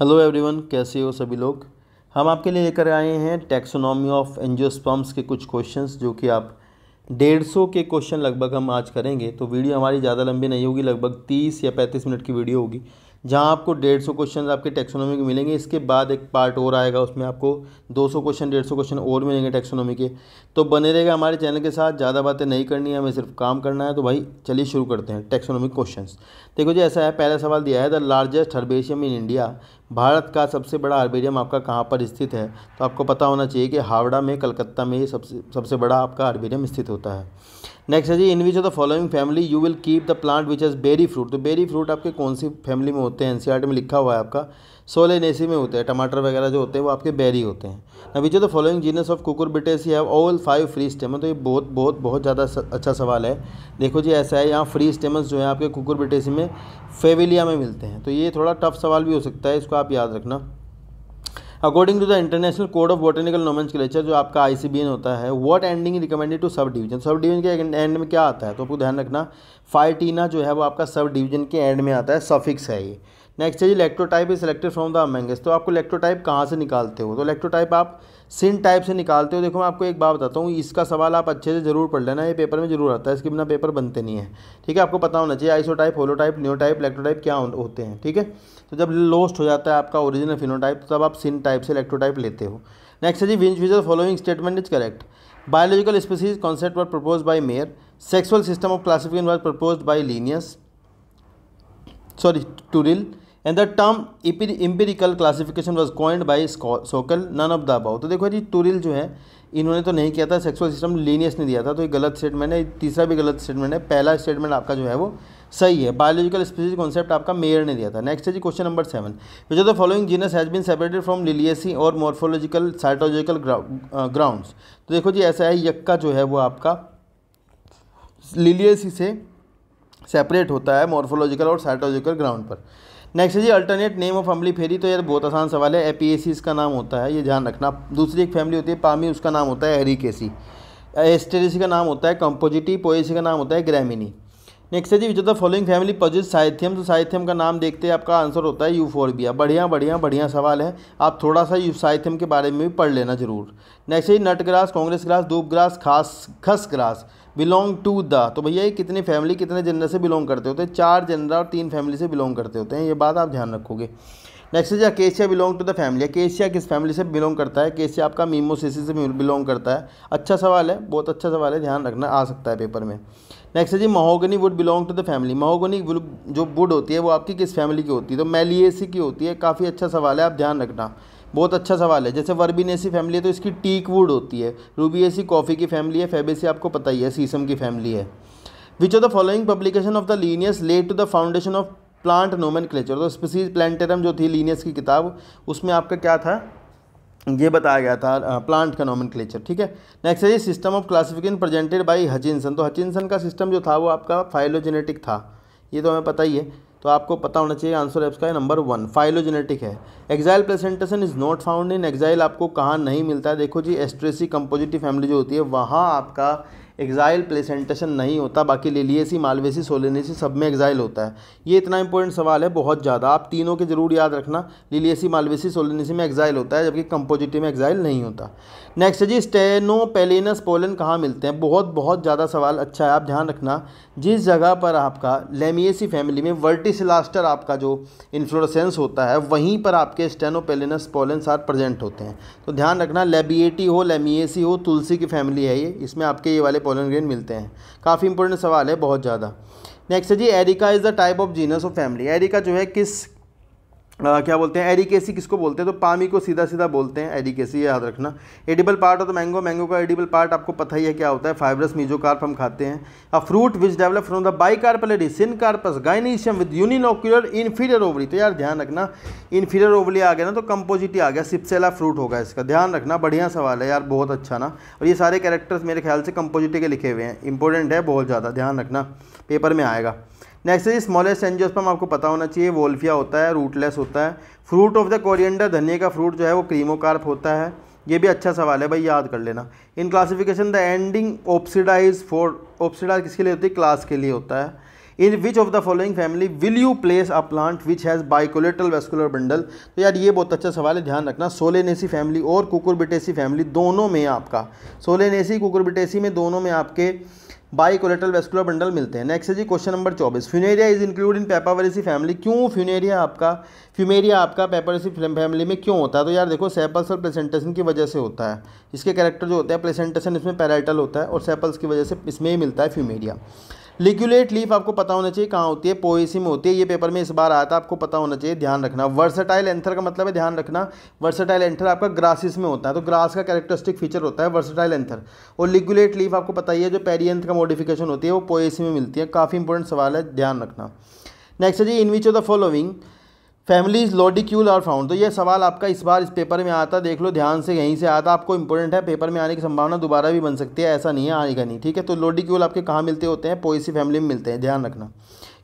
hello everyone कैसे हो सभी लोग हम आपके लिए लेकर आए हैं टैक्सोनॉमी ऑफ एनजियोस्पम्स के कुछ क्वेश्चंस जो कि आप डेढ़ सौ के क्वेश्चन लगभग हम आज करेंगे तो वीडियो हमारी ज़्यादा लंबी नहीं होगी लगभग तीस या पैंतीस मिनट की वीडियो होगी जहाँ आपको डेढ़ सौ क्वेश्चन आपके टेक्सोनॉमी के मिलेंगे इसके बाद एक पार्ट और आएगा उसमें आपको 200 क्वेश्चन डेढ़ सौ क्वेश्चन और मिलेंगे टेक्सोनॉमी के तो बने रहेगा हमारे चैनल के साथ ज़्यादा बातें नहीं करनी है हमें सिर्फ काम करना है तो भाई चलिए शुरू करते हैं टेक्सोनॉमिक क्वेश्चन देखो जी ऐसा है पहला सवाल दिया है the largest herbarium in India Bharat का सबसे बड़ा हर्बेरियम आपका कहाँ पर स्थित है तो आपको पता होना चाहिए कि हावड़ा में कलकत्ता में सबसे सबसे बड़ा आपका हर्बेरियम स्थित होता है नेक्स्ट है जी in which of the following family you will keep the plant which as berry fruit तो बेरी फ्रूट आपके कौन सी फैमिली में होते हैं एनसीईआरटी में लिखा हुआ है आपका सोलेनेसी में होते हैं टमाटर वगैरह जो होते हैं वो आपके बेरी होते हैं ना which of the following genus of cucurbits have all five free stamen तो ये बहुत बहुत बहुत ज़्यादा अच्छा सवाल है देखो जी ऐसा है यहाँ फ्री स्टेमस जो है आपके कुकुर बिटेसी में फेविलिया में मिलते हैं तो ये थोड़ा टफ सवाल भी हो सकता है इसको आप याद रखना according to the international code of botanical nomenclature जो आपका आई होता है what ending recommended to subdivision subdivision के एंड में क्या आता है तो आपको ध्यान रखना फाइटीना जो है वो आपका सब डिवीजन के एंड में आता है सफिक्स है ये नेक्स्ट है जी lectotype is selected from the amongst तो आपको इलेक्ट्रोटाइप कहाँ से निकालते हो तो इलेक्ट्रोटाइप आप सिन टाइप से निकालते हो देखो मैं आपको एक बात बताता हूँ इसका सवाल आप अच्छे से जरूर पढ़ लेना ये पेपर में जरूर आता है इसके बिना पेपर बनते नहीं है ठीक है आपको पता होना चाहिए आइसोटाइप होलोटाइप न्योटाइप इलेक्ट्रोटाइप क्या होते हैं ठीक है तो जब लोस्ट हो जाता है आपका ओरिजिनल फिनोटाइप तो तब आप सिन टाइप से इलेक्ट्रोटाइप लेते हो नेक्स्ट है जी विंच विजर following statement is correct biological species concept were propose by Mayr sexual system of classification were propose by Linnaeus sorry Turrill and the term empirical classification was coined by Sokal none of the above तो देखो जी तुरिल जो है इन्होंने तो नहीं किया था sexual system Linnaeus ने दिया था तो ये गलत स्टेटमेंट है तीसरा भी गलत स्टेटमेंट है पहला स्टेटमेंट आपका जो है वो सही है बायोलॉजिकल स्पीसीज कॉन्सेप्ट आपका मेयर ने दिया था नेक्स्ट है जी question number seven which of the following genus has been separated from Liliaceae और मॉर्फोलॉजिकल साइटोलॉजिकल ग्राउंड्स तो देखो जी ऐसा है यक्का जो है वो आपका लिलियसी से सेपरेट होता है मॉर्फोलॉजिकल और साइटोलॉजिकल ग्राउंड पर नेक्स्ट है जी अल्टरनेट नेम ऑफ फैमिली फेरी तो यार बहुत आसान सवाल है ए इसका नाम होता है ये ध्यान रखना दूसरी एक फैमिली होती है पामी उसका नाम होता है केसी एस्टेरेसी का नाम होता है कंपोजिटी पोएसी का नाम होता है ग्रेमिनी नेक्स्ट है जी which of the following family possesses cyathium तो साहित्यम का नाम देखते हैं आपका आंसर होता है यूफोरबिया बढ़िया बढ़िया बढ़िया सवाल है आप थोड़ा सा यू साहित्यम के बारे में भी पढ़ लेना जरूर नेक्स्ट है नट ग्रास कांग्रेस ग्रास धूप ग्रास खास खस ग्रास बिलोंग टू द तो भैया ये कितनी फैमिली कितने जनरल से बिलोंग करते होते हैं चार जनरल और तीन फैमिली से बिलोंग करते होते हैं ये बात आप ध्यान रखोगे नेक्स्ट है Acacia belong to the family Acacia किस फैमिली से बिलोंग करता है केशिया आपका मीमोसिसी से बिलोंग करता है अच्छा सवाल है बहुत अच्छा सवाल है ध्यान रखना आ सकता है पेपर में नेक्स्ट है जी mahogany wood belong to the family mahogany जो वुड होती है वो आपकी किस फैमिली की होती है तो मेलिएसी की होती है काफ़ी अच्छा सवाल है आप ध्यान रखना बहुत अच्छा सवाल है जैसे वर्बिनेसी फैमिली है तो इसकी टीक वुड होती है रूबीएसी कॉफ़ी की फैमिली है फेबेसी आपको पता ही है सीसम की फैमिली है which are the following publication of the Linnaeus led to the foundation of plant nomenclature तो स्पीसीज प्लांटेरम जो थी लीनियस की किताब उसमें आपका क्या था ये बताया गया था प्लांट का नॉमन क्लेचर ठीक है नेक्स्ट है ये system of classification presented by Hutchinson तो हचिनसन का सिस्टम जो था वो आपका फाइलोजेनेटिक था ये तो हमें पता ही है तो आपको पता होना चाहिए आंसर है उसका नंबर वन फाइलोजेनेटिक है axile placentation is not found in axile आपको कहाँ नहीं मिलता है देखो जी एस्ट्रेसी कंपोजिटिव फैमिली जो होती है वहाँ आपका एक्ज़ाइल प्लेसेंटेशन नहीं होता बाकी लिलियसी मालवेसी सोलेनेसी सब में एक्ज़ाइल होता है ये इतना इंपॉर्टेंट सवाल है बहुत ज़्यादा आप तीनों के ज़रूर याद रखना लिलियसी मालवेसी सोलेनेसी में एक्ज़ाइल होता है जबकि कंपोजिटिव में एक्ज़ाइल नहीं होता नेक्स्ट है जी स्टेनो पेलिनस पोलन कहाँ मिलते हैं बहुत बहुत ज़्यादा सवाल अच्छा है आप ध्यान रखना जिस जगह पर आपका लेमिएसी फैमिली में वर्टिसलास्टर आपका जो इन्फ्लोरेसेंस होता है वहीं पर आपके स्टेनोपेलिनस पोलन सार प्रेजेंट होते हैं तो ध्यान रखना लेबिएटी हो लेमिएसी हो तुलसी की फैमिली है ये इसमें आपके ये वाले पोलन ग्रेन मिलते हैं काफ़ी इंपॉर्टेंट सवाल है बहुत ज़्यादा नेक्स्ट है जी Erica is the type of genus of family Erica जो है किस आ, क्या बोलते हैं एरिकेसी किसको बोलते हैं तो पामी को सीधा सीधा बोलते हैं एरिकेसी याद रखना एडिबल पार्ट ऑफ द तो मैंगो मैंगो का एडिबल पार्ट आपको पता ही है क्या होता है फाइब्रस मीजोकार्प हम खाते हैं a fruit which develop from the syncarpous gynoecium with unilocular inferior ovary तो यार ध्यान रखना इन्फीरियर ओवली आ गया ना तो कंपोजिट ही आ गया सिप्सेला फ्रूट होगा इसका ध्यान रखना बढ़िया सवाल है यार बहुत अच्छा ना और ये सारे कैरेक्टर्स मेरे ख्याल से कंपोजिटी के लिखे हुए हैं इंपॉर्टेंट है बहुत ज़्यादा ध्यान रखना पेपर में आएगा नेक्स्ट है स्मॉलेस्ट एंजियोस्पर्म आपको पता होना चाहिए वोल्फिया होता है रूटलेस होता है फ्रूट ऑफ द कोरिएंडर धनिया का फ्रूट जो है वो क्रीमोकार्प होता है ये भी अच्छा सवाल है भाई याद कर लेना in classification the ending opsida is for opsida किसके लिए होती है क्लास के लिए होता है in which of the following family will you place a plant which has bicollateral vascular bundle तो यार ये बहुत अच्छा सवाल है ध्यान रखना सोलेनेसी फैमिली और कुकुरबिटेसी फैमिली दोनों में आपका सोलेनेसी कुकुरबिटेसी में दोनों में आपके बाई कोलेटल वेस्कुलर बंडल मिलते हैं नेक्स्ट है जी क्वेश्चन नंबर चौबीस Fumaria is include in Papaveraceae family क्यों फ्यूनेरिया आपका फ्यूमेरिया आपका पेपावरेसी फैमिली में क्यों होता है तो यार देखो सेपल्स और प्लेसेंटेशन की वजह से होता है इसके कैरेक्टर जो होते हैं प्लेसेंटेशन इसमें पैराइटल होता है और सेपल्स की वजह से इसमें ही मिलता है फ्यूमेरिया लिक्यूलेट लीफ आपको पता होना चाहिए कहाँ होती है पोएसी में होती है ये पेपर में इस बार आया था आपको पता होना चाहिए ध्यान रखना वर्सेटाइल एंथर का मतलब है ध्यान रखना वर्सटाइल एंथर आपका ग्रासिस में होता है तो ग्रास का कैरेक्टरिस्टिक फीचर होता है वर्सेटाइल एंथर और लिक्यूलेट लीफ आपको पता ही है जो पेरियंथ का मॉडिफिकेशन होती है वो पोएसी में मिलती है काफ़ी इंपॉर्टेंट सवाल है ध्यान रखना नेक्स्ट है जी in which of the following families lodicule are found तो ये सवाल आपका इस बार इस पेपर में आता देख लो ध्यान से यहीं से आता आपको इंपॉर्टेंट है पेपर में आने की संभावना दोबारा भी बन सकती है ऐसा नहीं है आने का नहीं ठीक है तो लॉडिक्यूल आपके कहाँ मिलते होते हैं पोइसी फैमिली में मिलते हैं ध्यान रखना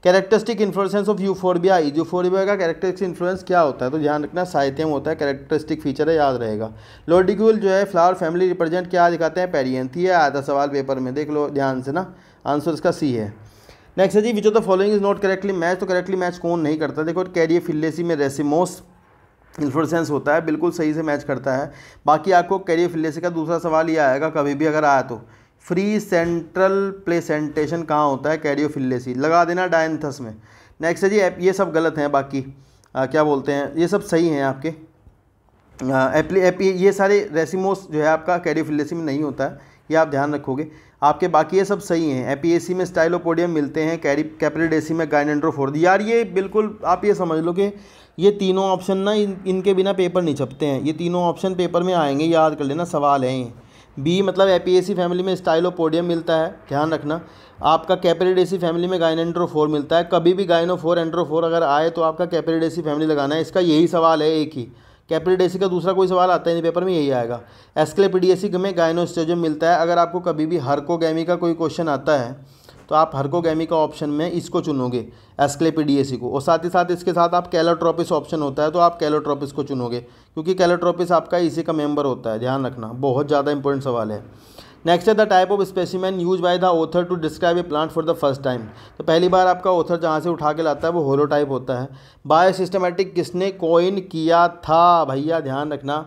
characteristic inflorescence of Euphorbia Euphorbia का कैरेक्टरिस्टिक इन्फ्लुएंस क्या होता है तो ध्यान रखना में होता है कैरेक्टरिस्टिक फीचर है याद रहेगा लॉडिक्यूल जो है फ्लावर फैमिली रिप्रेजेंट क्या दिखाते हैं पेरियंथी है आता सवाल पेपर में देख लो ध्यान से ना आंसर इसका सी है नेक्स्ट है जी which of the following is not correctly match तो करेक्टली मैच कौन नहीं करता देखो कैरियर फिलेसी में रेसिमोस इन्फ्लोरेसेंस होता है बिल्कुल सही से मैच करता है बाकी आपको कैरियर फिलेसी का दूसरा सवाल ये आएगा कभी भी अगर आया तो फ्री सेंट्रल प्लेसेंटेशन कहाँ होता है कैरियो फिलेसी लगा देना डायनथस में नेक्स्ट है जी ये सब गलत हैं बाकी आ, क्या बोलते हैं ये सब सही हैं आपके एप्ली एप, ये सारे रेसिमोस जो है आपका कैरियो फिलेसी में नहीं होता है ये आप ध्यान रखोगे आपके बाकी ये सब सही हैं एपीएसी में स्टाइलोपोडियम मिलते हैं कैरी कैप्रीडेसी में गाइडेंड्रोफोर्ड यार ये बिल्कुल आप ये समझ लो कि ये तीनों ऑप्शन ना इन इनके बिना पेपर नहीं छपते हैं ये तीनों ऑप्शन पेपर में आएंगे याद कर लेना सवाल हैं ये बी मतलब एपीएसी फैमिली में स्टाइलोपोडियम मिलता है ध्यान रखना आपका कैपरीडेसी फैमिली में गाइनेंड्रोफोर मिलता है कभी भी गाइनोफोर एंड्रोफोर अगर आए तो आपका कैपरीडेसी फैमिली लगाना है इसका यही सवाल है एक ही कैप्रीडेसी का दूसरा कोई सवाल आता ही नहीं पेपर में यही आएगा एस्क्लेपीडियसी में गायनोस्टेजम मिलता है अगर आपको कभी भी हरकोगैमी का कोई क्वेश्चन आता है तो आप हरकोगैमी का ऑप्शन में इसको चुनोगे एस्क्लेपीडियसी को और साथ ही साथ इसके साथ आप कैलोट्रोपिस ऑप्शन होता है तो आप कैलोट्रोपिस को चुनोगे क्योंकि कैलोट्रोपिस आपका इसी का मेम्बर होता है ध्यान रखना बहुत ज़्यादा इंपॉर्टेंट सवाल है नेक्स्ट है the type of specimen use by the author to describe a plant for the first time तो पहली बार आपका ऑथर जहाँ से उठा के लाता है वो होलो टाइप होता है बायो सिस्टमेटिक किसने कोइन किया था भैया ध्यान रखना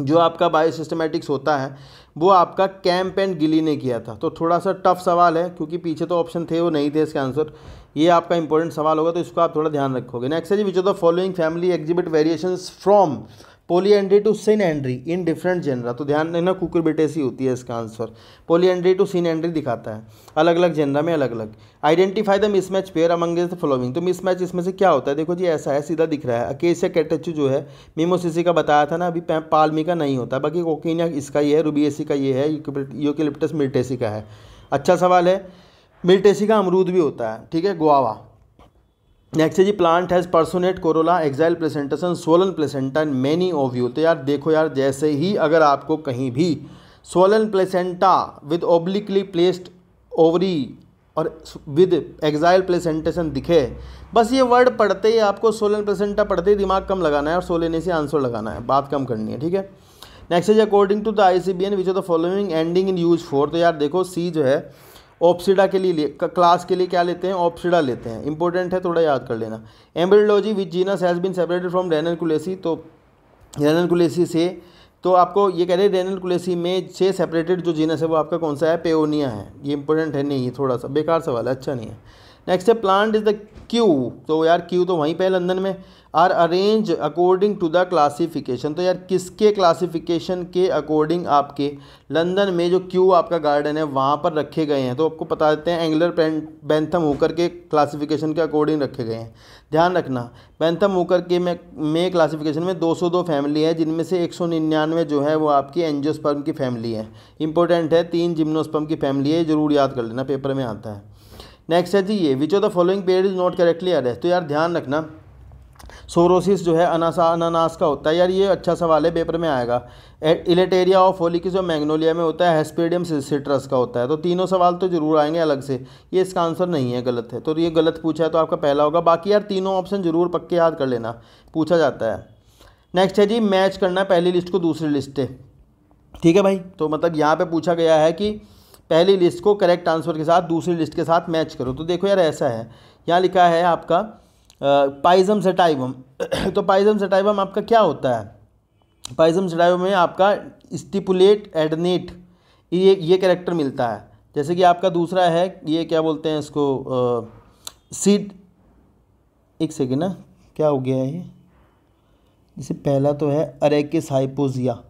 जो आपका बायो सिस्टमेटिक्स होता है वो आपका कैंप एंड गिली ने किया था तो थोड़ा सा टफ सवाल है क्योंकि पीछे तो ऑप्शन थे वो नहीं थे इसका आंसर ये आपका इंपॉर्टेंट सवाल होगा तो इसको आप थोड़ा ध्यान रखोगे नेक्स्ट है जी which of the following family exhibit variations from polyandry to synandry in different genera तो ध्यान देना कुकुरबिटेसी होती है इसका answer polyandry to synandry दिखाता है अलग अलग जेनरा में अलग अलग identify the mismatch pair among the following तो मिसमैच इसमें से क्या होता है देखो जी ऐसा है सीधा दिख रहा है अकेशिया कैटेचू जो है मीमोसिसी का बताया था ना अभी पालमी का नहीं होता बाकी कोकिनिया इसका ये है रूबीएसी का ये है यूकिलिप्टस मिल्टेसी का है अच्छा सवाल है मिल्टेसी का अमरूद भी होता है ठीक है गुआवा नेक्स्ट है जी plant has personate corolla axile placentation swollen placenta in many of you तो यार देखो यार जैसे ही अगर आपको कहीं भी swollen placenta with obliquely placed ovary और विद एक्साइल प्लेसेंटेशन दिखे बस ये वर्ड पढ़ते ही आपको सोलन प्लेसेंटा पढ़ते ही दिमाग कम लगाना है और सोलेने से आंसर लगाना है बात कम करनी है ठीक है next is according to the I C B N which of the following ending in use for तो यार देखो सी जो है ऑप्सीडा के लिए क्लास के लिए क्या लेते हैं ऑप्सीडा लेते हैं इंपॉर्टेंट है थोड़ा याद कर लेना embryology with genus has been separated from कुलेसी तो कुलेसी से तो आपको ये कह रहे हैं कुलेसी में से सेपरेटेड जो जीनस है वो आपका कौन सा है पेओनिया है ये इंपॉर्टेंट है नहीं ये थोड़ा सा बेकार सवाल है अच्छा नहीं है नेक्स्ट है प्लांट इज द क्यू तो यार क्यू तो वहीं पे है लंदन में are arrange according to the classification तो यार किसके क्लासिफिकेशन के अकॉर्डिंग आपके लंदन में जो क्यू आपका गार्डन है वहाँ पर रखे गए हैं तो आपको बता देते हैं एंगलर बैंथम होकर के क्लासिफिकेशन के अकॉर्डिंग रखे गए हैं ध्यान रखना बैंथम होकर के में में क्लासिफिकेशन में 202 फैमिली है जिनमें से निन्यानवे जो है वो आपकी एनजियोस्पर्म की फैमिली है इंपॉर्टेंट है तीन जिम्नोस्पर्म की फैमिली है जरूर याद कर लेना पेपर में आता है नेक्स्ट है जी ये which of the following pair is not correctly arrest तो यार ध्यान रखना सोरोसिस जो है अनासा अनानास का होता है यार ये अच्छा सवाल है पेपर में आएगा इलेटेरिया ऑफ की जो मैग्नोलिया में होता है हेस्पेडियम सिट्रस का होता है तो तीनों सवाल तो जरूर आएंगे अलग से ये इसका आंसर नहीं है गलत है तो ये गलत पूछा है तो आपका पहला होगा बाकी यार तीनों ऑप्शन जरूर पक्के याद कर लेना पूछा जाता है नेक्स्ट है जी मैच करना पहली लिस्ट को दूसरी लिस्ट से ठीक है भाई तो मतलब यहाँ पर पूछा गया है कि पहली लिस्ट को करेक्ट आंसर के साथ दूसरी लिस्ट के साथ मैच करो तो देखो यार ऐसा है यहाँ लिखा है आपका पाइजम सेटाइवम तो पाइजम सेटाइबम आपका क्या होता है पाइजम सेटाइवम में आपका स्टिपुलेट एडनेट ये ये कैरेक्टर मिलता है जैसे कि आपका दूसरा है ये क्या बोलते हैं इसको सीड एक सेकेंड ना क्या हो गया है ये जैसे पहला तो है अरेकिस हाइपोजिया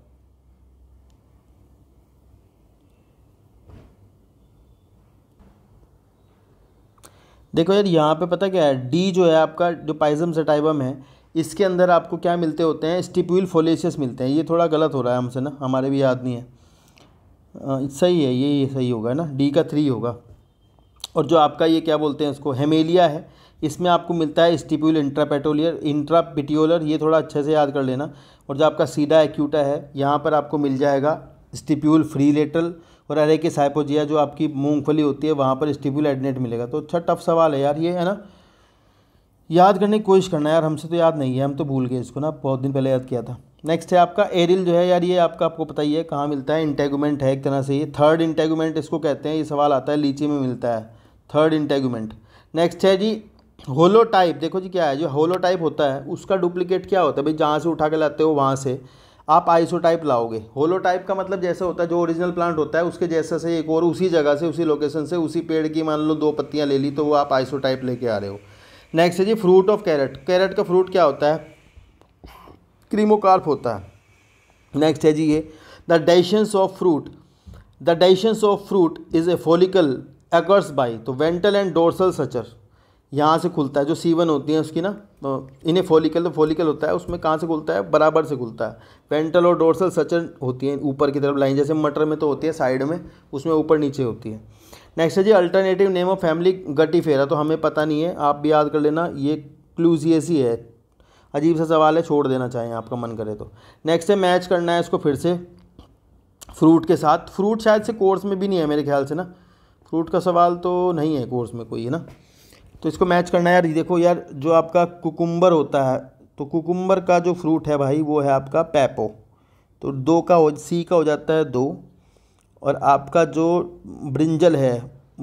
देखो यार यहाँ पे पता क्या है डी जो है आपका जो पाइजम सेटाइबम है इसके अंदर आपको क्या मिलते होते हैं स्टिप्यूल फोलेशियस मिलते हैं ये थोड़ा गलत हो रहा है हमसे ना हमारे भी याद नहीं है आ, सही है ये ये सही होगा ना डी का थ्री होगा और जो आपका ये क्या बोलते हैं इसको हेमेलिया है इसमें आपको मिलता है स्टिप्यूल इंट्रापेटोलियर इंट्रापिटियोलर ये थोड़ा अच्छे से याद कर लेना और जो आपका सीधा एक्यूटा है यहाँ पर आपको मिल जाएगा स्टिप्यूल फ्री लेटल और अरे के साइपोजिया जो आपकी मूंगफली होती है वहाँ पर स्टिब्यूल एडनेट मिलेगा तो अच्छा टफ सवाल है यार ये है ना याद करने की कोशिश करना यार हमसे तो याद नहीं है हम तो भूल गए इसको ना बहुत दिन पहले याद किया था नेक्स्ट है आपका एरिल जो है यार ये आपका आपको पता ही है कहाँ मिलता है इंटेगूमेंट है एक तरह से ये थर्ड इंटेगूमेंट इसको कहते हैं ये सवाल आता है लीची में मिलता है थर्ड इंटेगूमेंट नेक्स्ट है जी होलो टाइप देखो जी क्या है जो होलो टाइप होता है उसका डुप्लीकेट क्या होता है भाई जहाँ से उठा के लाते हो वहाँ से आप आइसोटाइप लाओगे होलोटाइप का मतलब जैसे होता है जो ओरिजिनल प्लांट होता है उसके जैसा से एक और उसी जगह से उसी लोकेशन से उसी पेड़ की मान लो दो पत्तियाँ ले ली तो वो आप आइसोटाइप लेके आ रहे हो नेक्स्ट है जी फ्रूट ऑफ कैरेट कैरेट का फ्रूट क्या होता है क्रीमोकार्प होता है नेक्स्ट है जी ये the dehiscence of fruit the dehiscence of fruit is a follicle occurs by तो वेंटल एंड डोर्सल सचर यहाँ से खुलता है जो सीवन होती है उसकी ना तो इन्हें फोलिकल तो फोलिकल होता है उसमें कहाँ से खुलता है बराबर से खुलता है पेंटल और डोर्सल सचन होती है ऊपर की तरफ लाइन जैसे मटर में तो होती है साइड में उसमें ऊपर नीचे होती है नेक्स्ट है जी alternative name of family Guttiferae तो हमें पता नहीं है आप भी याद कर लेना ये क्लूजियस ही है अजीब सा सवाल है छोड़ देना चाहें आपका मन करे तो नेक्स्ट है मैच करना है इसको फिर से फ्रूट के साथ फ्रूट शायद से कोर्स में भी नहीं है मेरे ख्याल से ना फ्रूट का सवाल तो नहीं है कोर्स में कोई है ना तो इसको मैच करना है यार देखो यार जो आपका कुकुम्बर होता है तो कुकुम्बर का जो फ्रूट है भाई वो है आपका पैपो तो दो का हो सी का हो जाता है दो और आपका जो ब्रिंजल है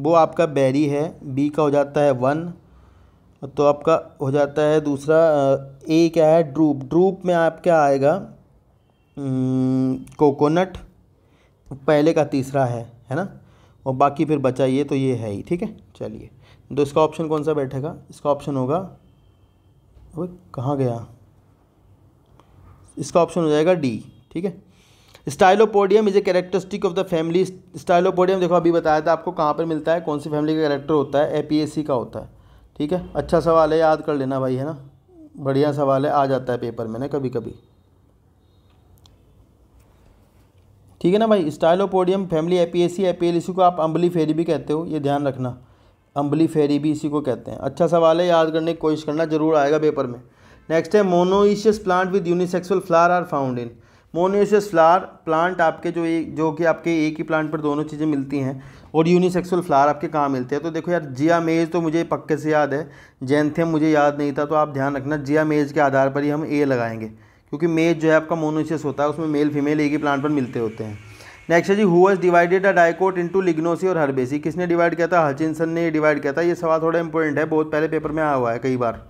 वो आपका बेरी है बी का हो जाता है वन तो आपका हो जाता है दूसरा ए क्या है ड्रूप ड्रूप में आप क्या आएगा कोकोनट हम्म, पहले का तीसरा है है ना और बाकी फिर बचा ये तो ये है ही ठीक है चलिए तो इसका ऑप्शन कौन सा बैठेगा इसका ऑप्शन होगा अब कहाँ गया इसका ऑप्शन हो जाएगा डी ठीक है stylopodium is a characteristic of the family stylopodium देखो अभी बताया था आपको कहाँ पर मिलता है कौन सी फैमिली का कैरेक्टर होता है ए का होता है ठीक है अच्छा सवाल है याद कर लेना भाई है ना बढ़िया सवाल है आ जाता है पेपर में ना कभी कभी ठीक है ना भाई स्टाइलोपोडियम फैमिली एपीएसी एपीएल इसी को आप अम्बली फेरी भी कहते हो ये ध्यान रखना अम्बली फेरी भी इसी को कहते हैं अच्छा सवाल है याद करने की कोशिश करना जरूर आएगा पेपर में नेक्स्ट है monoecious plant with unisexual flower are found in monoecious flower plant आपके जो एक जो कि आपके एक ही प्लांट पर दोनों चीज़ें मिलती हैं और यूनिसेक्सुअल फ्लार आपके कहाँ मिलते हैं तो देखो यार जिया मेज तो मुझे पक्के से याद है जैनथियम मुझे याद नहीं था तो आप ध्यान रखना जिया मेज के आधार पर ही हम ए लगाएंगे क्योंकि मेज जो है आपका मोनोसियस होता है उसमें मेल फीमेल एक ही प्लांट पर मिलते होते हैं नेक्स्ट है जी who's divided a dicot into Lignosae और हर्बेसी किसने डिवाइड किया था हचिनसन ने डिवाइड किया था ये सवाल थोड़ा इंपॉर्टेंट है बहुत पहले पेपर में आया हुआ है कई बार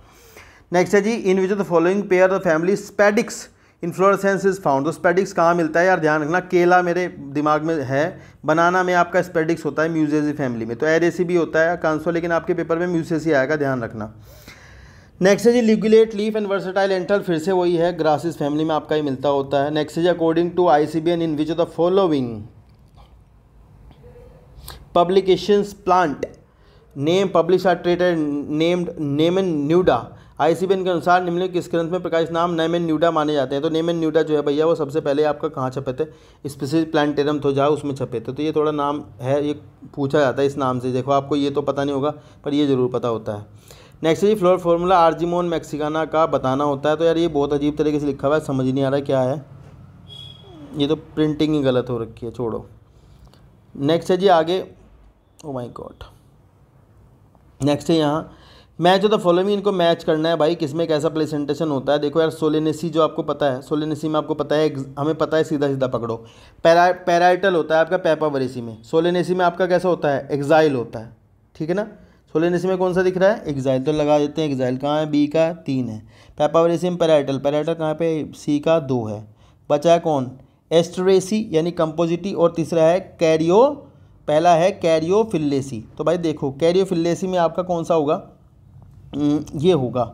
नेक्स्ट है जी in which the following pair the family spadix inflorescence is found तो स्पेडिक्स कहाँ मिलता है यार ध्यान रखना केला मेरे दिमाग में है बनाना में आपका स्पेडिक्स होता है म्यूजेसी फैमिली में तो एरेसी भी होता है कांसो लेकिन आपके पेपर में म्यूसेसी आएगा ध्यान रखना नेक्स्ट है जी ligulate leaf and versatile anther फिर से वही है ग्रासिस फैमिली में आपका ही मिलता होता है नेक्स्ट है जी according to I C B N in which the following publication plant name publish are named name एन न्यूडा आईसीबीएन के अनुसार निम्नलिखित किस ग्रंथ में प्रकाश नाम नेम एन न्यूडा माने जाते हैं तो नेम एन न्यूडा जो है भैया वो सबसे पहले आपका कहाँ छपे थे स्पेसिफिक प्लान्टेरम तो जाओ उसमें छपे थे तो ये थोड़ा नाम है ये पूछा जाता है इस नाम से देखो आपको ये तो पता नहीं होगा पर ये ज़रूर पता होता है नेक्स्ट है जी फ्लोर फॉर्मूला आर्जीमोन मैक्सिकाना का बताना होता है तो यार ये बहुत अजीब तरीके से लिखा हुआ है समझ नहीं आ रहा क्या है ये तो प्रिंटिंग ही गलत हो रखी है छोड़ो नेक्स्ट है जी आगे ओ माई गॉड नेक्स्ट है यहाँ मैच ऑफ द फॉलोइंग इनको मैच करना है भाई किसमें कैसा प्रेजेंटेशन होता है देखो यार सोलेनेसी जो आपको पता है सोलेनेसी में आपको पता है हमें पता है सीधा सीधा पकड़ो पैरा पैराइटल होता है आपका पैपावरेसी में सोलेनेसी में आपका कैसा होता है एग्जाइल होता है ठीक है ना तो सोलह में कौन सा दिख रहा है एग्जाइल तो लगा देते हैं एग्जाइल कहाँ है बी का तीन है पैपावरेसी में पैराइटल पैराइटल कहाँ पे सी का दो है बचा है कौन एस्ट्रेसी यानी कंपोजिटी और तीसरा है कैरियो पहला है कैरियोफिल्लेसी तो भाई देखो कैरियोफिल्लेसी में आपका कौन सा होगा हम्म, ये होगा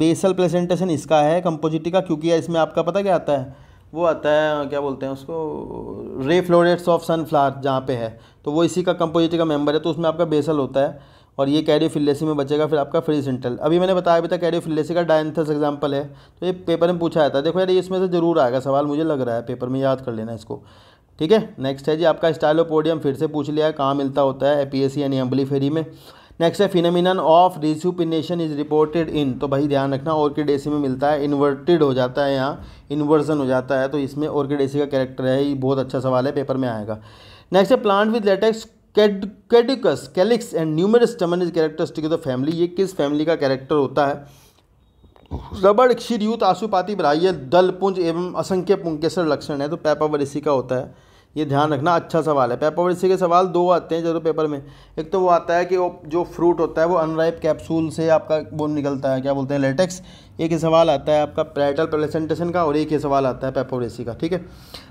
बेसल प्लेसेंटेशन इसका है कंपोजिटी का क्योंकि इसमें आपका पता क्या आता है वो आता है क्या बोलते हैं उसको रे फ्लोरेट्स ऑफ सनफ्लावर जहाँ पे है तो वो इसी का कंपोजिटी का मेंबर है तो उसमें आपका बेसल होता है और ये कैरियोफिलेसी में बचेगा फिर आपका फ्री सेंट्रल अभी मैंने बताया अभी तक कैरियोफिलेसी का डायंथस एग्जाम्पल है तो ये पेपर में पूछा जाता है देखो यार इसमें से ज़रूर आएगा सवाल मुझे लग रहा है पेपर में याद कर लेना इसको ठीक है नेक्स्ट है जी आपका स्टाइलोपोडियम फिर से पूछ लिया कहाँ मिलता होता है सी यानी अम्बली फेरी में नेक्स्ट है phenomenon of resupination is reported in तो भाई ध्यान रखना ऑर्किडेसी में मिलता है इन्वर्टेड हो जाता है यहाँ इन्वर्जन हो जाता है तो इसमें ऑर्किडेसी का कैरेक्टर है ये बहुत अच्छा सवाल है पेपर में आएगा नेक्स्ट है plant with latex caducous calyx and numerous stamen is characteristic the family ये किस फैमिली का कैरेक्टर होता है रबड़ क्षीरयूत आंसुपाती ब्राह्य दल पुंज एवं असंख्य पुंकेसर लक्षण है तो पैपावर इसी का होता है ये ध्यान रखना अच्छा सवाल है वर्सी के सवाल दो आते हैं जरूर पेपर में एक तो वो आता है कि वो जो फ्रूट होता है वो अनराइप कैप्सूल से आपका वो निकलता है क्या बोलते हैं लेटेक्स एक ही सवाल आता है आपका पैरेटल प्रेजेंटेशन का और एक ही सवाल आता है वर्सी का ठीक है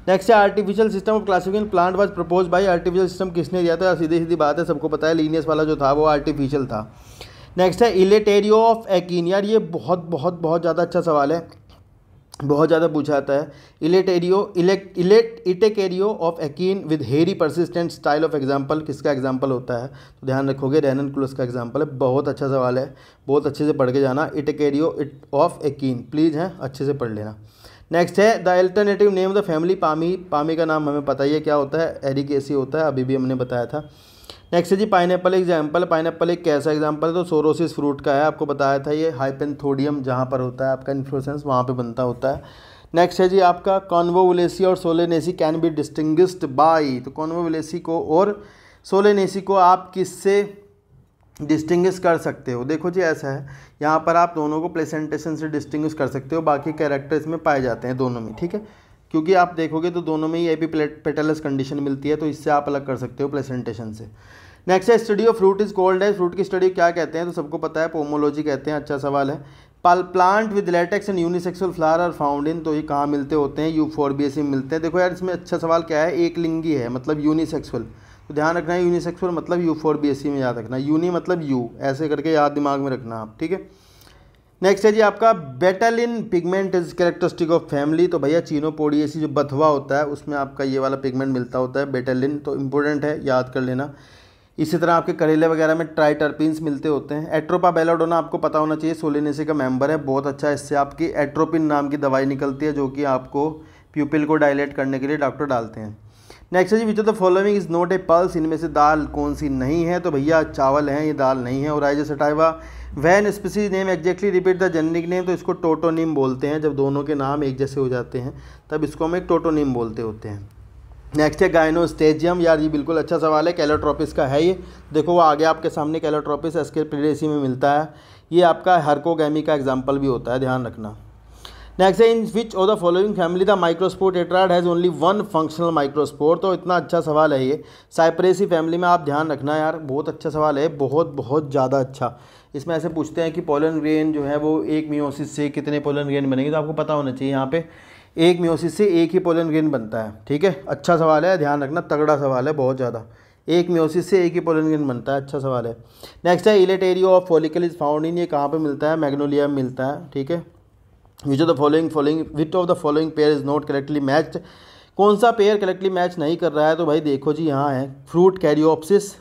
नेक्स्ट है artificial system of classification plant was propose by artificial system किसने दिया था सीधी सीधी बात है सबको पता है लीनियस वाला जो था वो आर्टिफिशियल था नेक्स्ट है इलेटेरियो ऑफ एकिन यार ये बहुत बहुत बहुत ज़्यादा अच्छा सवाल है बहुत ज़्यादा पूछा जाता है एरियो इलेक्ट etaerio of achene with hairy persistent style of example किसका एग्जाम्पल होता है तो ध्यान रखोगे रैनन क्लोस का एग्जाम्पल है बहुत अच्छा सवाल है बहुत अच्छे से पढ़ के जाना एरियो इट ऑफ एकीन प्लीज़ हैं अच्छे से पढ़ लेना नेक्स्ट है the alternative name of the family Palmae Palmae का नाम हमें पता ही है क्या होता है एरिक होता है अभी भी हमने बताया था नेक्स्ट है जी पाइनएप्पल एग्जाम्पल पाइनएप्पल एक कैसा एग्जाम्पल है तो सोरोसिस फ्रूट का है आपको बताया था ये हाइपेंथोडियम जहाँ पर होता है आपका इन्फ्लोसेंस वहाँ पर बनता होता है नेक्स्ट है जी आपका कॉन्वोवलेसी और Solanaceae can be distinguished by तो कॉन्वोवलेसी को और सोलेनेसी को आप किससे डिस्टिंग्विश कर सकते हो देखो जी ऐसा है यहाँ पर आप दोनों को प्लेसेंटेशन से डिस्टिंग्विश कर सकते हो बाकी कैरेक्टर इसमें पाए जाते हैं दोनों में ठीक है क्योंकि आप देखोगे तो दोनों में ही एपी पेटलस कंडीशन मिलती है तो इससे आप अलग कर सकते हो प्लेसेंटेशन से नेक्स्ट है study of fruit is called है फ्रूट की स्टडी क्या कहते हैं तो सबको पता है पोमोलॉजी कहते हैं अच्छा सवाल है पाल plant with latex and unisexual flower are found in तो ये कहाँ मिलते होते हैं Euphorbiaceae मिलते हैं देखो यार इसमें अच्छा सवाल क्या है एक लिंगी है मतलब यूनिसेक्सुअल तो ध्यान रखना है यूनिसेक्सुअल मतलब यू फोर बी में याद रखना यूनी मतलब यू ऐसे करके याद दिमाग में रखना आप ठीक है नेक्स्ट है जी आपका betalain pigment is characteristic of family तो भैया चीनोपोडियसी जो बथवा होता है उसमें आपका ये वाला पिगमेंट मिलता होता है बेटलिन तो इंपॉर्टेंट है याद कर लेना इसी तरह आपके करेले वगैरह में ट्राइटरपिन्स मिलते होते हैं एट्रोपा बेलाडोना आपको पता होना चाहिए सोलिनेसी का मेंबर है बहुत अच्छा इससे आपकी एट्रोपिन नाम की दवाई निकलती है जो कि आपको प्यूपिल को डायलेट करने के लिए डॉक्टर डालते हैं नेक्स्ट है जी which of the following is not a pulse इनमें से दाल कौन सी नहीं है तो भैया चावल हैं ये दाल नहीं है और आइजे sativa when species name exactly repeat the generic name तो इसको टोटोनिम बोलते हैं जब दोनों के नाम एक जैसे हो जाते हैं तब इसको हम एक टोटोनिम बोलते होते हैं नेक्स्ट है गायनोस्टेजियम यार ये बिल्कुल अच्छा सवाल है कैलोट्रोपिस का है ये देखो वो आगे आपके सामने कैलोट्रोपिस एस्केप्रिडेसी में मिलता है ये आपका हरकोगैमी का एग्जाम्पल भी होता है ध्यान रखना नेक्स्ट है in which of the following family the microspore tetrad has only one functional microspore तो इतना अच्छा सवाल है ये साइप्रेसी फैमिली में आप ध्यान रखना यार बहुत अच्छा सवाल है बहुत बहुत ज़्यादा अच्छा इसमें ऐसे पूछते हैं कि पोलन ग्रेन जो है वो एक मियोसिस से कितने पोलन ग्रेन बनेंगे तो आपको पता होना चाहिए यहाँ पर एक म्योसिस से एक ही पोलन ग्रेन बनता है ठीक है अच्छा सवाल है ध्यान रखना तगड़ा सवाल है बहुत ज़्यादा एक म्योसिस से एक ही पोलन ग्रेन बनता है अच्छा सवाल है नेक्स्ट है etaerio of follicle is found in ये कहाँ पे मिलता है मैग्नोलिया में मिलता है ठीक है which of the following following which of the following pair is not correctly matched कौन सा पेयर करेक्टली मैच नहीं कर रहा है तो भाई देखो जी यहाँ है फ्रूट कैरियोप्सिस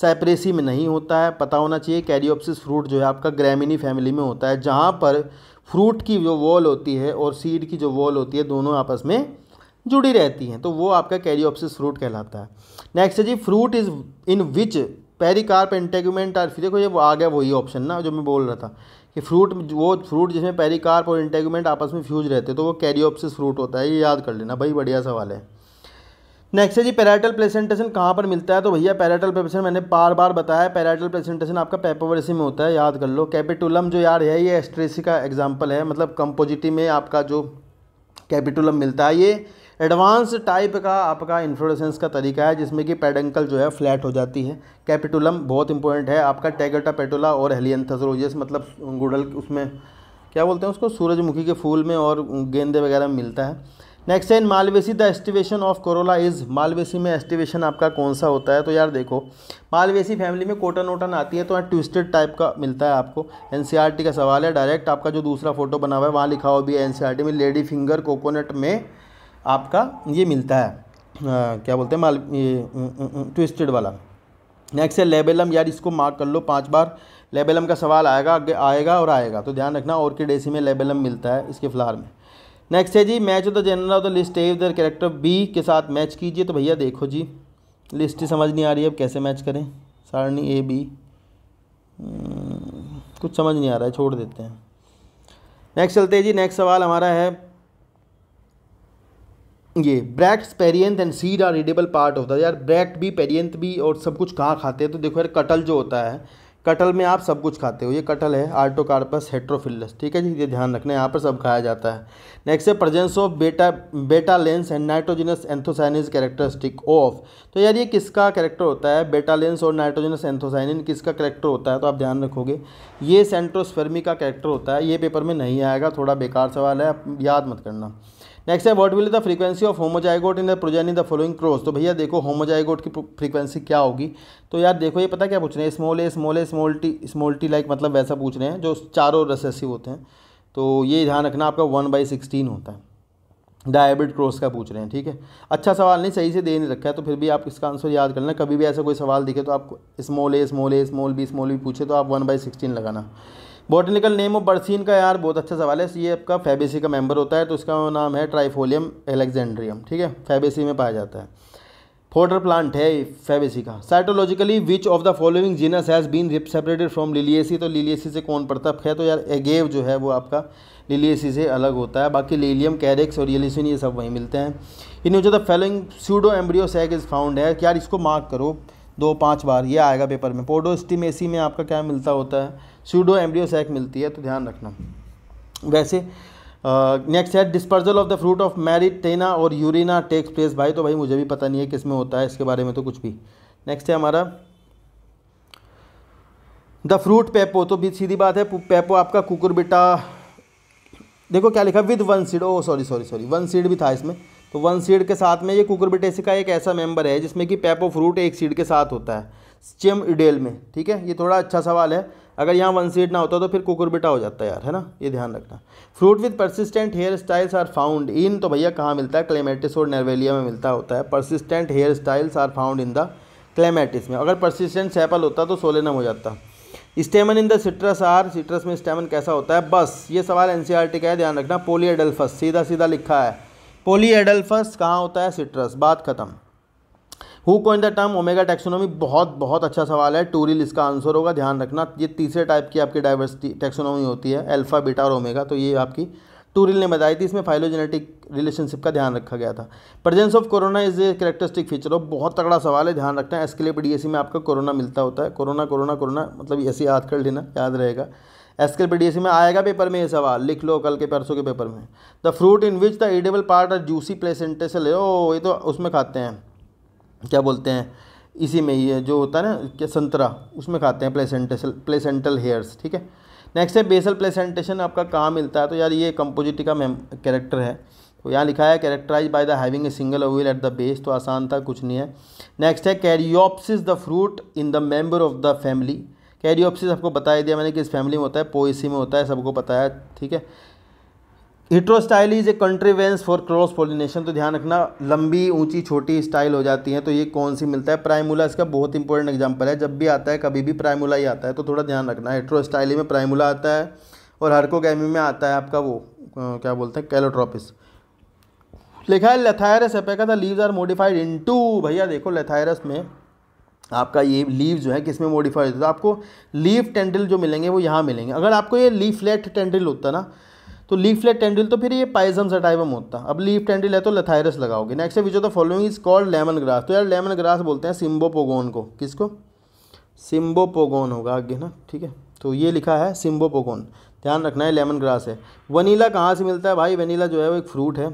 साइप्रेसी में नहीं होता है पता होना चाहिए कैरियोप्सिस फ्रूट जो है आपका ग्रामिनी फैमिली में होता है जहाँ पर फ्रूट की जो वॉल होती है और सीड की जो वॉल होती है दोनों आपस में जुड़ी रहती हैं तो वो आपका कैरियोप्सिस फ्रूट कहलाता है नेक्स्ट है जी fruit is in which pericarp integument are देखो ये आ गया वही ऑप्शन ना जो मैं बोल रहा था कि फ्रूट वो फ्रूट जिसमें पेरिकार्प और इंटेगमेंट आपस में फ्यूज रहते हैं तो वो कैरियोप्सिस फ्रूट होता है ये याद कर लेना भाई बढ़िया सवाल है नेक्स्ट है जी पैराइटल प्लेसेंटेशन कहाँ पर मिलता है तो भैया पैराइटल प्लेसेंटेशन मैंने बार बार बताया पैराइटल प्लेसेंटेशन आपका पेपोवरेसी में होता है याद कर लो कैपिटुलम जो यार है ये एस्ट्रेसी का एग्जाम्पल है मतलब कंपोजिटी में आपका जो कैपिटुलम मिलता है ये एडवांस टाइप का आपका इन्फ्लोरेसेंस का तरीका है जिसमें कि पेडंकल जो है फ्लैट हो जाती है कैपिटुलम बहुत इंपॉर्टेंट है आपका टैगटा पेटोला और हेलियंथस मतलब गुड़ल उसमें क्या बोलते हैं उसको सूरजमुखी के फूल में और गेंदे वगैरह में मिलता है नेक्स्ट है in Malvaceae the aestivation of corolla is Malvaceae में एस्टिवेशन आपका कौन सा होता है तो यार देखो मालवेसी फैमिली में कोटन वोटन आती है तो यहाँ ट्विस्टेड टाइप का मिलता है आपको एन e का सवाल है डायरेक्ट आपका जो दूसरा फोटो बना हुआ है वहाँ लिखा हो भी है एन e में लेडी फिंगर कोकोनट में आपका ये मिलता है आ, क्या बोलते हैं माल ये ट्विस्टेड वाला नेक्स्ट है लेबेलम यार इसको मार्क कर लो पाँच बार लेबेलम का सवाल आएगा आएगा और आएगा तो ध्यान रखना ऑर्किडेसी में लेबेलम मिलता है इसके फ्लार में नेक्स्ट है जी match the genera of the list एव दर कैरेक्टर बी के साथ मैच कीजिए तो भैया देखो जी लिस्ट ही समझ नहीं आ रही है अब कैसे मैच करें सारणी ए बी हम्म, कुछ समझ नहीं आ रहा है छोड़ देते हैं नेक्स्ट चलते हैं जी नेक्स्ट सवाल हमारा है ये bract perianth and seed are edible part of the यार ब्रैक्ट भी पेरियंथ भी और सब कुछ कहाँ खाते हैं तो देखो यार कटल जो होता है कटल में आप सब कुछ खाते हो ये कटल है आर्टोकार्पस हेट्रोफिलस ठीक है जी ये ध्यान रखना है यहाँ पर सब खाया जाता है नेक्स्ट है presence of beta betalains and nitrogenous anthocyanins characteristic of तो यार ये किसका कैरेक्टर होता है बेटा लेंस और नाइट्रोजनस एंथोसाइनिन किसका कैरेक्टर होता है तो आप ध्यान रखोगे ये सेंट्रोस्फर्मी का कैरेक्टर होता है ये पेपर में नहीं आएगा थोड़ा बेकार सवाल है आप याद मत करना नेक्स्ट है what will the frequency of homozygote in the in the following cross तो भैया देखो होमोजाइगोट की फ्रीक्वेंसी क्या होगी तो यार देखो ये पता क्या पूछ रहे हैं small a small a small t small t like मतलब वैसा पूछ रहे हैं जो चारों रसेसिव होते हैं तो ये ध्यान रखना आपका वन बाई सिक्सटीन होता है डायबिट क्रोस का पूछ रहे हैं ठीक है अच्छा सवाल नहीं सही से दे नहीं रखा है तो फिर भी आप इसका आंसर याद कर लेना कभी भी ऐसा कोई सवाल दिखे तो आप small a small a small b small b पूछे तो आप वन बाई सिक्सटीन लगाना बॉटनिकल नेम ऑफ बर्सिन का यार बहुत अच्छा सवाल है ये आपका फैबेसी का मेंबर होता है तो इसका नाम है ट्राइफोलियम एलेक्जेंड्रियम ठीक है फैबेसी में पाया जाता है फोटर प्लांट है फेबेसी का cytologically which of the following genus has been rip separated from Liliaceae तो लिलियसी से कौन पड़ता है तो यार एगेव जो है वो आपका लिलियसी से अलग होता है बाकी लिलियम कैरेक्स और येलिसिन ये सब वहीं मिलते हैं इन जो the following pseudo embryo sac is found है यार इसको मार्क करो दो पाँच बार ये आएगा पेपर में पोडोस्टिमेसी में आपका क्या मिलता होता है सूडो एम्ब्रियोसैक मिलती है तो ध्यान रखना वैसे नेक्स्ट है dispersal of the fruit of Martynia और यूरिना टेक्स प्लेस भाई तो भाई मुझे भी पता नहीं है किस में होता है इसके बारे में तो कुछ भी नेक्स्ट है हमारा द फ्रूट पेपो तो भी सीधी बात है पेपो आपका बिटा देखो क्या लिखा with one seed oh sorry sorry sorry one seed भी था इसमें तो वन सीड के साथ में ये कुकरबिटेसी का एक ऐसा मेंबर है जिसमें कि पेपो फ्रूट एक सीड के साथ होता है चिम इडेल में ठीक है ये थोड़ा अच्छा सवाल है अगर यहाँ वन सीड ना होता तो फिर कुकरबिटा हो जाता है यार है ना ये ध्यान रखना fruit with persistent hairy styles are found in तो भैया कहाँ मिलता है क्लेमेटिस और नर्वेलिया में मिलता होता है persistent hairy styles are found in the Clematis में अगर परसिस्टेंट सैपल होता तो सोलेनम हो जाता stamen in the Citrus are Citrus में स्टेमन कैसा होता है बस ये सवाल एन e का है ध्यान रखना पोलियडल्फस सीधा सीधा लिखा है पोली एडल्फस कहाँ होता है सिट्रस बात खत्म who coined the term omega taxonomy बहुत बहुत अच्छा सवाल है टूरिल इसका आंसर होगा ध्यान रखना ये तीसरे टाइप की आपकी डाइवर्सिटी टेक्सोनोमी होती है अल्फा बीटा और ओमेगा तो ये आपकी टूरिल ने बताई थी इसमें फाइलोजेनेटिक रिलेशनशिप का ध्यान रखा गया था presence of corona is a characteristic feature of बहुत तगड़ा सवाल है ध्यान रखना है इसके लिए डी में आपका कोरोना मिलता होता है कोरोना कोरोना कोरोना मतलब ऐसे याद कर लेना याद रहेगा एस के e में आएगा पेपर में ये सवाल लिख लो कल के परसों के पेपर में the fruit in which the edible part are juicy placentae से ले ओ ये तो उसमें खाते हैं क्या बोलते हैं इसी में ये जो होता है ना क्या संतरा उसमें खाते हैं प्लेसेंटेसल प्लेसेंटल हेयर्स ठीक है नेक्स्ट है बेसल प्लेसेंटेशन आपका कहाँ मिलता है तो यार ये कंपोजिटी का कैरेक्टर है तो यहाँ लिखा है characterize by the having a single ovule at the base तो आसान था कुछ नहीं है नेक्स्ट है caryopsis the fruit in the member of the family caryopsis आपको बता दिया मैंने किस फैमिली में होता है पोइसी में होता है सबको बताया ठीक है heterostyly is a contrivance for cross pollination तो ध्यान रखना लंबी ऊंची छोटी स्टाइल हो जाती है तो ये कौन सी मिलता है प्राइमूला इसका बहुत इंपॉर्टेंट एग्जाम्पल है जब भी आता है कभी भी प्राइमूला ही आता है तो थोड़ा ध्यान रखना हिट्रोस्टाइल में प्राइमूला आता है और हरकोगैमी में आता है आपका वो क्या बोलते हैं कैलोट्रोपिस लिखा है Lathyrus aphaca the leaves are modified into भैया देखो लेथायरस में आपका ये लीव जो है किसमें मॉडिफाई होता है तो आपको लीव टेंडल जो मिलेंगे वो यहाँ मिलेंगे अगर आपको ये लीफ फ्लैट टेंड्रिल होता ना तो लीफ फ्लैट टेंड्रिल तो फिर ये पाइजम सटाइवम होता अब लीफ टेंडल है तो लथायरस लगाओगे नेक्स्ट है which of the following is called lemon grass तो यार लेमन ग्रास बोलते हैं सिम्बोपोगोन को किसको सिम्बोपोगोन होगा आगे ना ठीक है तो ये लिखा है सिम्बोपोगोन ध्यान रखना है लेमन ग्रास है वनीला कहाँ से मिलता है भाई वनीला जो है वो एक फ्रूट है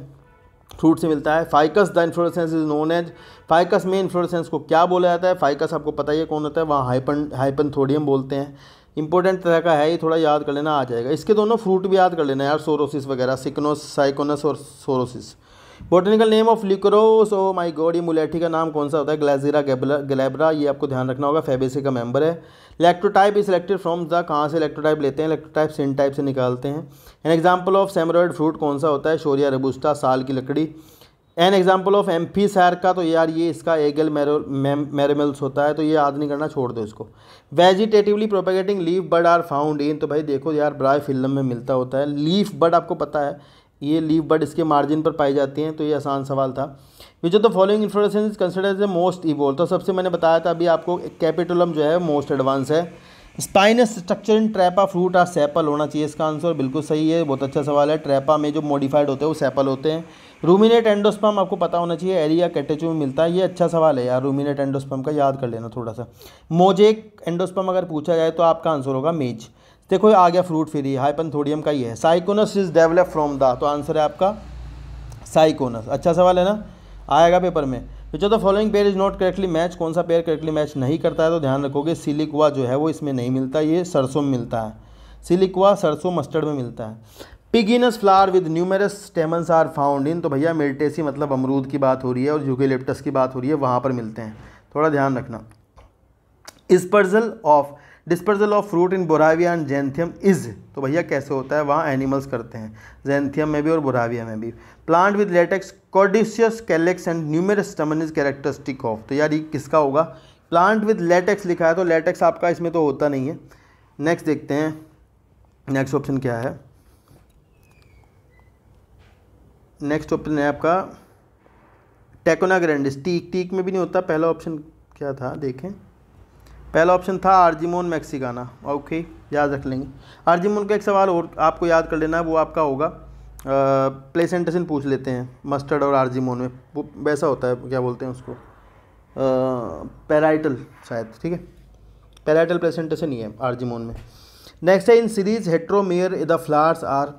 फ्रूट से मिलता है Ficus the inflorescence is known as Ficus में इन्फ्लोरेसेंस को क्या बोला जाता है फाइकस आपको पता ही है कौन होता है वहाँ हाइपन हाइपनथोडियम बोलते हैं इंपॉर्टेंट तरह का है ये थोड़ा याद कर लेना आ जाएगा इसके दोनों फ्रूट भी याद कर लेना यार सोरोसिस वगैरह सिकनोस साइकोनस और sorosis botanical name of liquorice oh my god ये मुलेठी का नाम कौन सा होता है ग्लाजीरा गैबला गलेब्रा ये आपको ध्यान रखना होगा फेबेसी का मेंबर है electrotype is selected from the कहाँ से इलेक्ट्रोटाइप लेते हैं इलेक्ट्रोटाइप सिन टाइप से निकालते हैं an example of samaroid fruit कौन सा होता है शोरिया रबूस्टा साल की लकड़ी an example of amphisarca का तो यार ये इसका एगल मेरेमल्स होता है तो ये याद नहीं करना छोड़ दो इसको vegetatively propagating leaf bud are found in तो भाई देखो यार ब्राय फिल्म में मिलता होता है लीफ बर्ड आपको पता है ये लीफ बर्ड इसके मार्जिन पर पाई जाती हैं तो ये आसान सवाल था which of the following inflorescence is consider as a most evolve तो सबसे मैंने बताया था अभी आपको कैपिटुलम जो है मोस्ट एडवांस है spinous structure in Trapa fruit are sepal होना चाहिए इसका आंसर बिल्कुल सही है बहुत अच्छा सवाल है ट्रैपा में जो मॉडिफाइड होते हैं वो सैपल होते हैं रूमिनेट एंडोस्पम आपको पता होना चाहिए एरिया कैटेचू में मिलता है ये अच्छा सवाल है यार रूमिनेट एंडोस्पम का याद कर लेना थोड़ा सा मोजेक एंडोस्पम अगर पूछा जाए तो आपका आंसर होगा मेज देखो आ गया फ्रूट ही हाइपनथोडियम का ही है syconus is develop from the तो आंसर है आपका साइकोनस अच्छा सवाल है ना आएगा पेपर में which of the following pair is not correctly match कौन सा पेयर करेक्टली मैच नहीं करता है तो ध्यान रखोगे सिलिकुआ जो है वो इसमें नहीं मिलता ये सरसों में मिलता है सिलिकुआ सरसों मस्टर्ड में मिलता है perigynous flower with numerous stamens are found in तो भैया मिल्टेसी मतलब अमरूद की बात हो रही है और यूकेलिप्टस की बात हो रही है वहाँ पर मिलते हैं थोड़ा ध्यान रखना इस dispersal of dispersal of fruit in Boerhavia and Xanthium is तो भैया कैसे होता है वहाँ एनिमल्स करते हैं जेंथियम में भी और बोराविया में भी plant with latex caducous calyx and numerous stamen is characteristic of तो यार ये किसका होगा प्लांट विद लेटेक्स लिखा है तो लेटेक्स आपका इसमें तो होता नहीं है नेक्स्ट देखते हैं नेक्स्ट ऑप्शन क्या है नेक्स्ट ऑप्शन है आपका टेकोना ग्रैंडिस टीक टीक में भी नहीं होता पहला ऑप्शन क्या था देखें पहला ऑप्शन था आर्जिमोन मैक्सिकाना ओके याद रख लेंगे आर्जिमोन का एक सवाल और आपको याद कर लेना है वो आपका होगा प्लेसेंटेशन पूछ लेते हैं मस्टर्ड और आर्जिमोन में वो वैसा होता है क्या बोलते हैं उसको पैराइटल शायद ठीक है पैराइटल प्लेसेंटेशन ही है आर्जिमोन में नेक्स्ट है in series Heteromerae the flowers are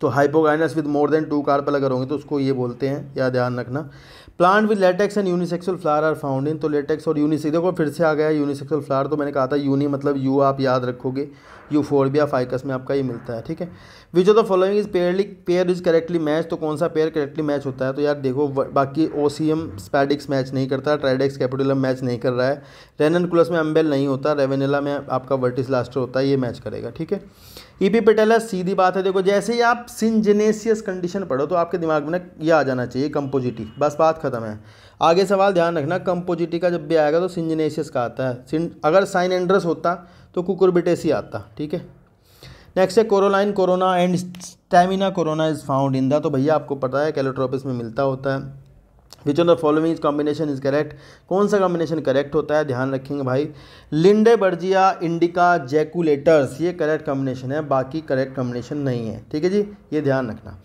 तो hypogynous with more than two carpel अगर होंगे तो उसको ये बोलते हैं या ध्यान रखना plant with latex and unisexual flower are found in तो लेटेक्स और यूनिसेक्स देखो फिर से आ गया यूनिसेक्सुअल फ्लावर तो मैंने कहा था यूनि मतलब यू आप याद रखोगे यू फोरबिया फाइकस में आपका ये मिलता है ठीक है which of the following is pairly pair is correctly match तो कौन सा पेयर करेक्टली मैच होता है तो यार देखो बाकी O C M spadix match नहीं करता ट्राइडेक्स कैपिटलम मैच नहीं कर रहा है रेनन कुलस में अम्बेल नहीं होता रेवेनेला में आपका वर्टिस लास्टर होता है ये मैच करेगा ठीक है ईपीपेटेलस e सीधी बात है देखो जैसे ही आप सिंजनेसियस कंडीशन पढ़ो तो आपके दिमाग में ना ये आ जाना चाहिए कंपोजिटी बस बात खत्म है आगे सवाल ध्यान रखना कंपोजिटी का जब भी आएगा तो सिंजनेसियस का आता है अगर साइन एंड्रस होता तो कुकुरबिटेसी आता ठीक है नेक्स्ट है corolline corona and staminal corona is found in the तो भैया आपको पता है कैलोट्रोपिस में मिलता होता है which on the following is combination is correct कौन सा कॉम्बिनेशन करेक्ट होता है ध्यान रखेंगे भाई लिंडे बर्जिया इंडिका जैकुलेटर्स ये करेक्ट कॉम्बिनेशन है बाकी करेक्ट कॉम्बिनेशन नहीं है ठीक है जी ये ध्यान रखना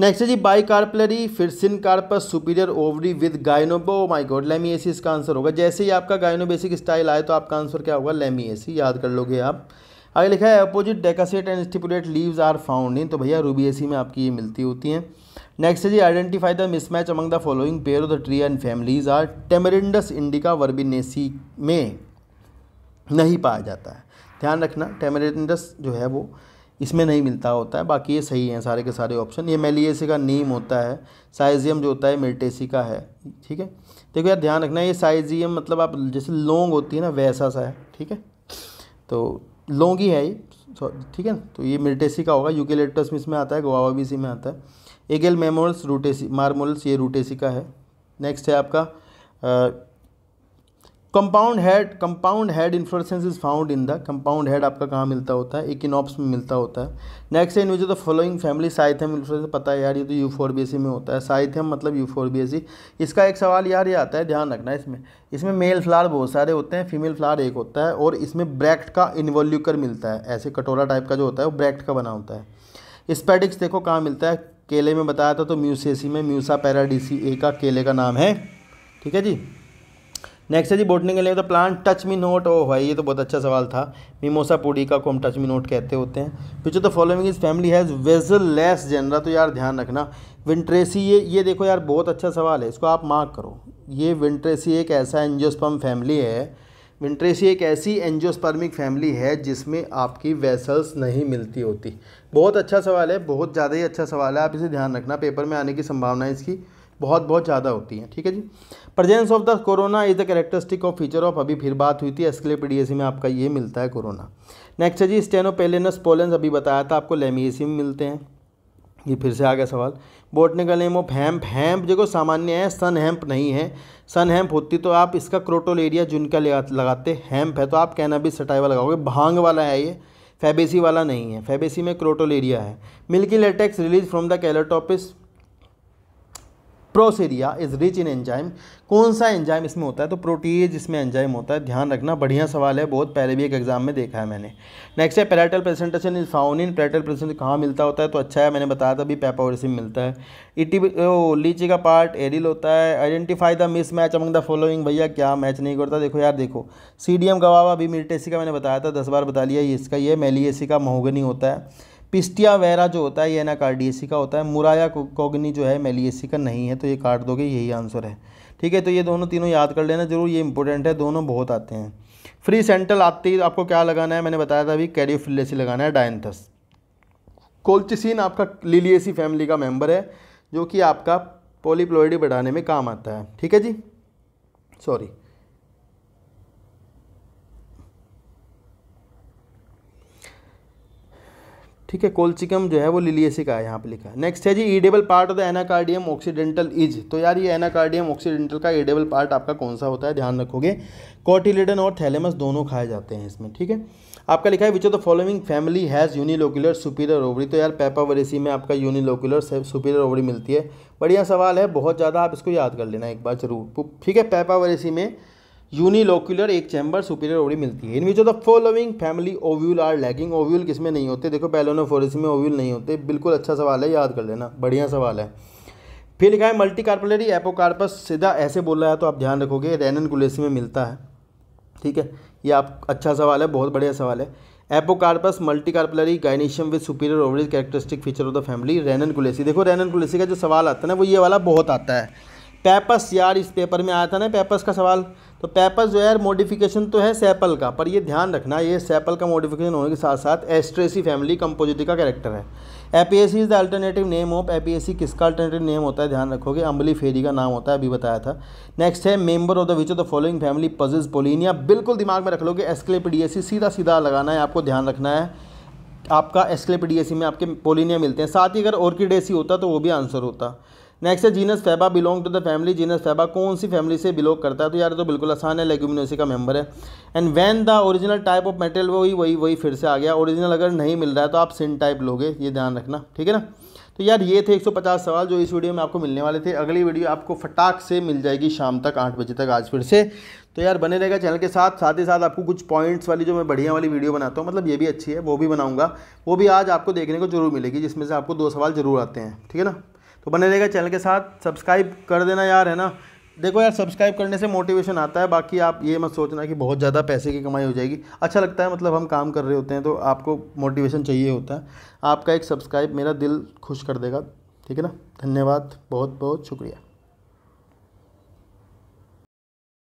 नेक्स्ट है जी बाई कार्पलरी फिर syncarpous superior ovary with गाइनोबो माई गॉड लेमिएसी इसका आंसर होगा जैसे ही आपका गाइनोबेसिक स्टाइल आए तो आपका आंसर क्या होगा लेमीएसी याद कर लोगे आप आगे लिखा है opposite decussate and stipulate leaves are found in तो भैया रूबीएसी में आपकी ये मिलती होती हैं नेक्स्ट है जी identify the mismatch among the following pair of the tree and families are Tamarindus indica Verbenaceae में नहीं पाया जाता है ध्यान रखना टेमरिंडस जो है वो इसमें नहीं मिलता होता है बाकी ये सही हैं सारे के सारे ऑप्शन ये मेलिएसी का नीम होता है साइजियम जो होता है मिल्टेसी का है ठीक है देखो यार ध्यान रखना ये साइजियम मतलब आप जैसे लोंग होती है ना वैसा सा है ठीक है तो लोंग ही है ये ठीक है तो ये मिल्टेसी का होगा यूकेलेटस में इसमें आता है गोवा भी इसी में आता है एगेल मेमोल्स रूटेसी मार्मोल्स ये रूटेसी का है नेक्स्ट है आपका compound head compound head inflorescence is found in the compound head आपका कहाँ मिलता होता है इकिनॉप्स में मिलता होता है नेक्स्ट है in which of the following family cyathium inflorescence पता है यार ये तो यू फोर बी में होता है साइथम मतलब यू फोर बी इसका एक सवाल यार ये आता है ध्यान रखना इसमें इसमें मेल फ्लावर बहुत सारे होते हैं फीमेल फ्लावर एक होता है और इसमें ब्रैक्ट का इन्वोल्यूकर मिलता है ऐसे कटोरा टाइप का जो होता है वो ब्रैक्ट का बना होता है स्पेडिक्स देखो कहाँ मिलता है केले में बताया था तो म्यूसेसी में म्यूसा पैराडीसी ए का केले का नाम है ठीक है जी नेक्स्ट है जी बोटने के लिए तो प्लांट टच मी नोट ओ भाई ये तो बहुत अच्छा सवाल था मीमोसा पोडिका को हम टच मी नोट कहते होते हैं पिछले तो following is family has vesselless genera तो यार ध्यान रखना विंट्रेसी ये ये देखो यार बहुत अच्छा सवाल है इसको आप मार्क करो ये विंट्रेसी एक ऐसा एनजियोस्पम फैमिली है विंट्रेसी एक ऐसी एंजियोस्पर्मिक फैमिली है जिसमें आपकी वेसल्स नहीं मिलती होती बहुत अच्छा सवाल है बहुत ज़्यादा ही अच्छा सवाल है आप इसे ध्यान रखना पेपर में आने की संभावना इसकी बहुत बहुत ज़्यादा होती हैं ठीक है जी presence of the corona is the characteristic of feature of अभी फिर बात हुई थी पीडीएसी में आपका ये मिलता है कोरोना नेक्स्ट है जी स्टेनोपेलेनस पोलेंस अभी बताया था आपको लेमिएसी में मिलते हैं ये फिर से आ गया सवाल botanical name of hemp hemp देखो सामान्य है सन हैम्प नहीं है सन हैम्प होती तो आप इसका क्रोटोलेरिया जिनका लगाते हैम्प है तो आप कहना भी सटाइवा लगाओगे भांग वाला है ये फेबेसी वाला नहीं है फेबेसी में क्रोटोल एरिया है milky latex release from the Calotropis procera is rich in enzyme कौन सा एंजाइम इसमें होता है तो प्रोटीज इसमें एंजाइम होता है ध्यान रखना बढ़िया सवाल है बहुत पहले भी एक एग्जाम में देखा है मैंने नेक्स्ट है parietal placentation is found in parietal placentation कहाँ मिलता होता है तो अच्छा है मैंने बताया था अभी पेपावरसिम मिलता है इटी लीची का पार्ट एरिल होता है identify the mismatch among the following भैया क्या मैच नहीं करता देखो यार देखो सी डी एम गवाबा अभी मिलटेसी का मैंने बताया था दस बार बता लिया इसका ये मेलीएसी का महोगनी होता है पिस्टिया वेरा जो होता है ये कार्डियसी का होता है मुराया कोगनी जो है मेलियसी का नहीं है तो ये काट दोगे यही आंसर है ठीक है तो ये दोनों तीनों याद कर लेना जरूर ये इंपॉर्टेंट है दोनों बहुत आते हैं फ्री सेंट्रल आते ही आपको क्या लगाना है मैंने बताया था अभी कैरियोफिलेसी लगाना है डायंथस कोल्चिसिन आपका लिलियसी फैमिली का मेम्बर है जो कि आपका पोलीप्लोइडी बढ़ाने में काम आता है ठीक है जी सॉरी ठीक है कोलचिकम जो है वो लिलियसी का है यहाँ पे लिखा है नेक्स्ट है जी edible part of the Anacardium occidentale is तो यार ये एनाकार्डियम ऑक्सीडेंटल का ईडेबल पार्ट आपका कौन सा होता है ध्यान रखोगे कॉटिलेडन और थैलेमस दोनों खाए जाते हैं इसमें ठीक है आपका लिखा है which of the following family has unilocular superior ovary तो यार पेपावरेसी में आपका यूनिलोकुलर सुपीरियर ओवरी मिलती है बढ़िया सवाल है बहुत ज़्यादा आप इसको याद कर लेना एक बार जरूर ठीक है पेपावरेसी में यूनिलोक्यूलर एक चैम्बर सुपीरियर ओवरी मिलती है इनमें जो the following family ovule are lacking ovule किसमें नहीं होते देखो पैलोनोफोरिस में ओव्यूल नहीं होते बिल्कुल अच्छा सवाल है याद कर लेना बढ़िया सवाल है फिर लिखा है मल्टी कार्पलरी एपोकार्पस सीधा ऐसे बोल रहा है तो आप ध्यान रखोगे रेनन कुलेसी में मिलता है ठीक है ये आप अच्छा सवाल है बहुत बढ़िया सवाल है apocarpous multicarpellary gynoecium with superior ovary characteristic feature of the family Ranunculaceae देखो रेनन कुलेसी का जो सवाल आता है ना वो ये वाला बहुत आता है पेपस यार इस पेपर में आया था ना पेपस का सवाल तो पेपर जो है मॉडिफिकेशन तो है सैपल का पर ये ध्यान रखना ये सैपल का मॉडिफिकेशन होने के साथ साथ एस्ट्रेसी फैमिली कंपोजिटी का कैरेक्टर है Apiaceae is the alternative name of C किसका अल्टरनेटिव नेम होता है ध्यान रखोगे अम्बली फेरी का नाम होता है अभी बताया था नेक्स्ट है member of the which of the following family possess pollinia बिल्कुल दिमाग में रख लोगे एस्क्लेपीडीएसी सीधा सीधा लगाना है आपको ध्यान रखना है आपका एस्क्लेपीडीएसी में आपके पोलिनिया मिलते हैं साथ ही अगर ऑर्किडेसी होता तो वो भी आंसर होता नेक्स्ट है genus Faba belong to the family genus Faba कौन सी फैमिली से बिलोंग करता है तो यार तो बिल्कुल आसान है लेग्यूमिनोसी का मेंबर है and when the original type of material वही वही वही फिर से आ गया ओरिजिनल अगर नहीं मिल रहा है तो आप सिन टाइप लोगे ये ध्यान रखना ठीक है ना तो यार ये थे 150 सवाल जो इस वीडियो में आपको मिलने वाले थे अगली वीडियो आपको फटाक से मिल जाएगी शाम तक आठ बजे तक आज फिर से तो यार बने रहेगा चैनल के साथ साथ ही साथ आपको कुछ पॉइंट्स वाली जो मैं बढ़िया वाली वीडियो बनाता हूँ मतलब ये भी अच्छी है वो भी बनाऊँगा वो भी आज आपको देखने को जरूर मिलेगी जिसमें से आपको दो सवाल जरूर आते हैं ठीक है ना तो बने रहेगा चैनल के साथ सब्सक्राइब कर देना यार है ना देखो यार सब्सक्राइब करने से मोटिवेशन आता है बाकी आप ये मत सोचना कि बहुत ज़्यादा पैसे की कमाई हो जाएगी अच्छा लगता है मतलब हम काम कर रहे होते हैं तो आपको मोटिवेशन चाहिए होता है आपका एक सब्सक्राइब मेरा दिल खुश कर देगा ठीक है ना धन्यवाद बहुत बहुत शुक्रिया